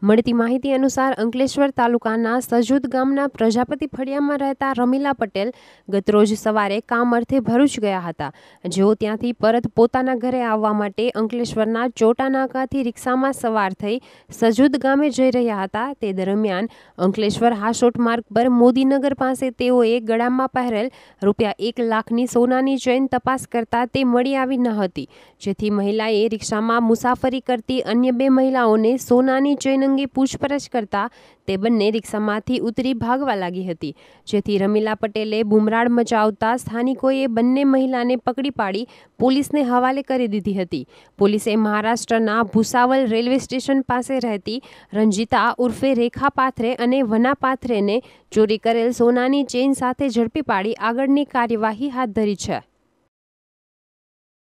મળતી માહિતી અનુસાર અંકલેશ્વર તાલુકાના સજુદ ગામના પ્રજાપતિ ફળિયામાં રહેતા રમીલા પટેલ ગતરોજ સવારે કામ અર્થે ભરૂચ ગયા હતા જેઓ ત્યાંથી પરત પોતાના ઘરે આવવા માટે અંકલેશ્વરના ચોટાનાકાથી રિક્ષામાં સવાર થઈ સજુદ ગામે જઈ રહ્યા હતા તે દરમિયાન અંકલેશ્વર હાશોટ માર્ગ પર મોદીનગર પાસે તેઓએ ગળામાં પહેરેલ રૂપિયા એક લાખની સોનાની ચેઇન તપાસ કરતા તે મળી આવી ન હતી જેથી મહિલાએ રિક્ષામાં મુસાફરી કરતી અન્ય બે મહિલાઓને સોનાની ચેઇન અંગે પૂછપરછ કરતા તે બંને રિક્ષામાંથી ઉતરી ભાગવા લાગી હતી જેથી રમીલા પટેલે બુમરાળ મચાવતા સ્થાનિકોએ બંને મહિલાને પકડી પાડી પોલીસને હવાલે કરી દીધી હતી પોલીસે મહારાષ્ટ્રના ભૂસાવલ રેલવે સ્ટેશન પાસે રહેતી રંજીતા ઉર્ફે રેખા પાથરે અને વના પાથરેને ચોરી કરેલ સોનાની ચેઇન સાથે ઝડપી પાડી આગળની કાર્યવાહી હાથ ધરી છે